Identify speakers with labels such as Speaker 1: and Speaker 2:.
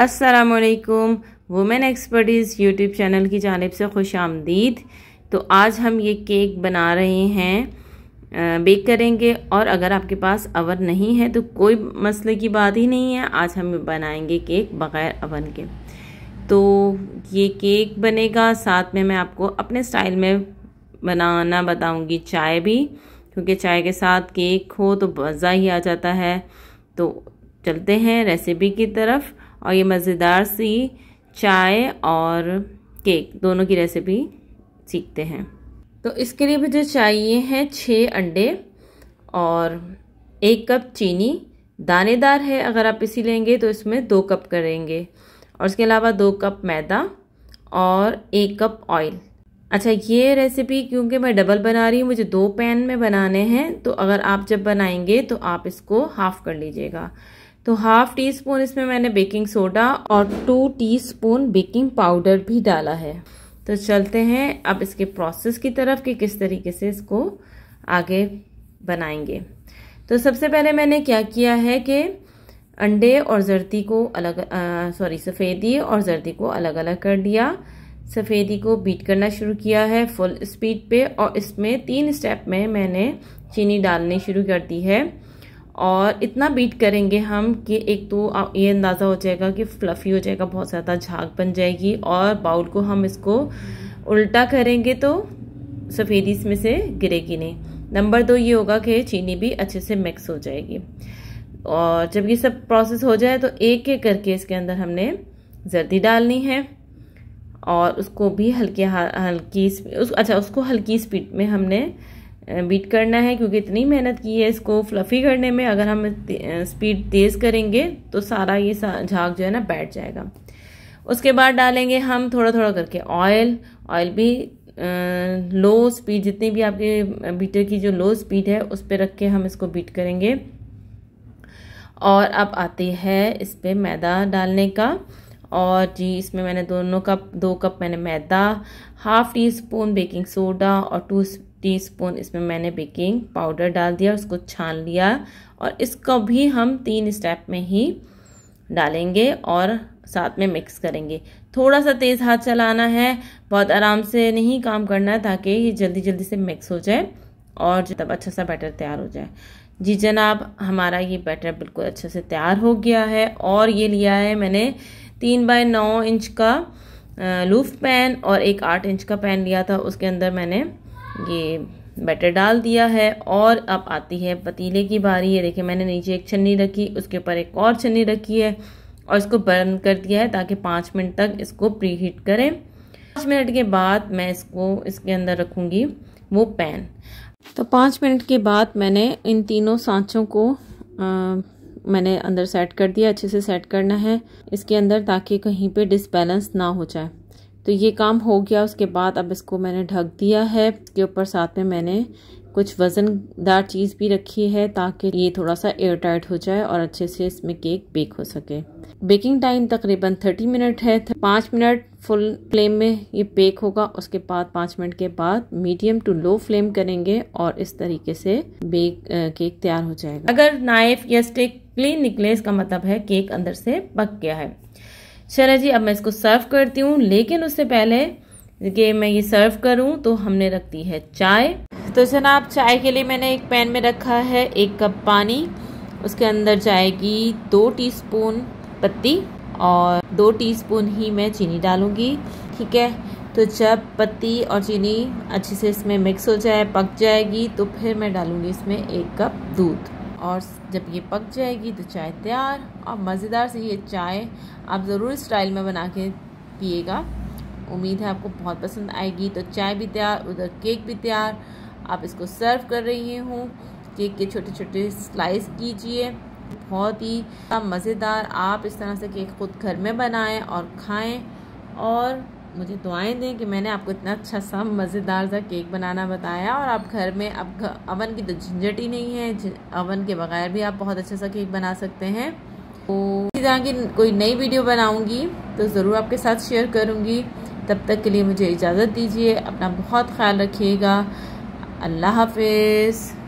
Speaker 1: असलकुम women expertise YouTube channel की जानब से खुश आमदीद तो आज हम ये केक बना रहे हैं बेक करेंगे और अगर आपके पास अवन नहीं है तो कोई मसले की बात ही नहीं है आज हम बनाएंगे केक बग़ैर अवन के तो ये केक बनेगा साथ में मैं आपको अपने स्टाइल में बनाना बताऊंगी चाय भी क्योंकि चाय के साथ केक हो तो मज़ा ही आ जाता है तो चलते हैं रेसिपी की तरफ और ये मज़ेदार सी चाय और केक दोनों की रेसिपी सीखते हैं तो इसके लिए मुझे चाहिए हैं छः अंडे और एक कप चीनी दानेदार है अगर आप इसी लेंगे तो इसमें दो कप करेंगे और इसके अलावा दो कप मैदा और एक कप ऑयल अच्छा ये रेसिपी क्योंकि मैं डबल बना रही हूँ मुझे दो पैन में बनाने हैं तो अगर आप जब बनाएंगे तो आप इसको हाफ़ कर लीजिएगा तो हाफ टी स्पून इसमें मैंने बेकिंग सोडा और टू टीस्पून बेकिंग पाउडर भी डाला है तो चलते हैं अब इसके प्रोसेस की तरफ कि किस तरीके से इसको आगे बनाएंगे तो सबसे पहले मैंने क्या किया है कि अंडे और जर्दी को अलग सॉरी सफ़ेदी और जर्दी को अलग अलग कर दिया सफ़ेदी को बीट करना शुरू किया है फुल स्पीड पे और इसमें तीन स्टेप में मैंने चीनी डालनी शुरू कर दी है और इतना बीट करेंगे हम कि एक तो ये अंदाज़ा हो जाएगा कि फ्लफ़ी हो जाएगा बहुत ज़्यादा झाग बन जाएगी और बाउल को हम इसको उल्टा करेंगे तो सफ़ेदी इसमें से गिरेगी नहीं नंबर दो ये होगा कि चीनी भी अच्छे से मिक्स हो जाएगी और जब ये सब प्रोसेस हो जाए तो एक एक करके इसके अंदर हमने जर्दी डालनी है और उसको भी हल्के हल्की उस, अच्छा उसको हल्की स्पीड में हमने बीट करना है क्योंकि इतनी मेहनत की है इसको फ्लफ़ी करने में अगर हम स्पीड तेज़ करेंगे तो सारा ये झाग जो है ना बैठ जाएगा उसके बाद डालेंगे हम थोड़ा थोड़ा करके ऑयल ऑयल भी लो स्पीड जितनी भी आपके बीटर की जो लो स्पीड है उस पर रख के हम इसको बीट करेंगे और अब आती है इस पर मैदा डालने का और जी इसमें मैंने दोनों कप दो कप मैंने मैदा half teaspoon baking soda और टू टीस्पून इसमें मैंने बेकिंग पाउडर डाल दिया उसको छान लिया और इसको भी हम तीन स्टेप में ही डालेंगे और साथ में मिक्स करेंगे थोड़ा सा तेज़ हाथ चलाना है बहुत आराम से नहीं काम करना है ताकि ये जल्दी जल्दी से मिक्स हो जाए और तब अच्छा सा बैटर तैयार हो जाए जी जनाब हमारा ये बैटर बिल्कुल अच्छे से तैयार हो गया है और ये लिया है मैंने तीन बाय नौ इंच का लूफ पैन और एक आठ इंच का पैन लिया था उसके अंदर मैंने ये बैटर डाल दिया है और अब आती है पतीले की बारी ये देखिए मैंने नीचे एक छन्नी रखी उसके ऊपर एक और छन्नी रखी है और इसको बर्न कर दिया है ताकि पाँच मिनट तक इसको प्री हीट करें पाँच मिनट के बाद मैं इसको इसके अंदर रखूँगी वो पैन तो पाँच मिनट के बाद मैंने इन तीनों सांचों को आ, मैंने अंदर सेट कर दिया अच्छे से सेट करना है इसके अंदर ताकि कहीं पर डिसबैलेंस ना हो जाए तो ये काम हो गया उसके बाद अब इसको मैंने ढक दिया है इसके ऊपर साथ में मैंने कुछ वज़नदार चीज़ भी रखी है ताकि ये थोड़ा सा एयर टाइट हो जाए और अच्छे से इसमें केक बेक हो सके बेकिंग टाइम तकरीबन 30 मिनट है पाँच मिनट फुल फ्लेम में ये बेक होगा उसके बाद पाँच मिनट के बाद मीडियम टू लो फ्लेम करेंगे और इस तरीके से बेक केक तैयार हो जाएगा अगर नाइफ या स्टिक क्लीन निकले इसका मतलब है केक अंदर से पक गया है चलो जी अब मैं इसको सर्व करती हूँ लेकिन उससे पहले कि मैं ये सर्व करूँ तो हमने रख दी है चाय तो जनाब चाय के लिए मैंने एक पैन में रखा है एक कप पानी उसके अंदर जाएगी दो टीस्पून पत्ती और दो टीस्पून ही मैं चीनी डालूँगी ठीक है तो जब पत्ती और चीनी अच्छे से इसमें मिक्स हो जाए पक जाएगी तो फिर मैं डालूँगी इसमें एक कप दूध और जब ये पक जाएगी तो चाय तैयार और मज़ेदार से ये चाय आप ज़रूर स्टाइल में बना के पिएगा उम्मीद है आपको बहुत पसंद आएगी तो चाय भी तैयार उधर केक भी तैयार आप इसको सर्व कर रही हूँ केक के छोटे छोटे स्लाइस कीजिए बहुत ही मज़ेदार आप इस तरह से केक खुद घर में बनाएं और खाएं और मुझे दुआएं दें कि मैंने आपको इतना अच्छा सा मज़ेदार सा केक बनाना बताया और आप घर में अब अवन की तो झंझट ही नहीं है अवन के बगैर भी आप बहुत अच्छा सा केक बना सकते हैं तो इसी तरह की कोई नई वीडियो बनाऊँगी तो ज़रूर आपके साथ शेयर करूँगी तब तक के लिए मुझे इजाज़त दीजिए अपना बहुत ख्याल रखिएगा अल्लाह हाफिज़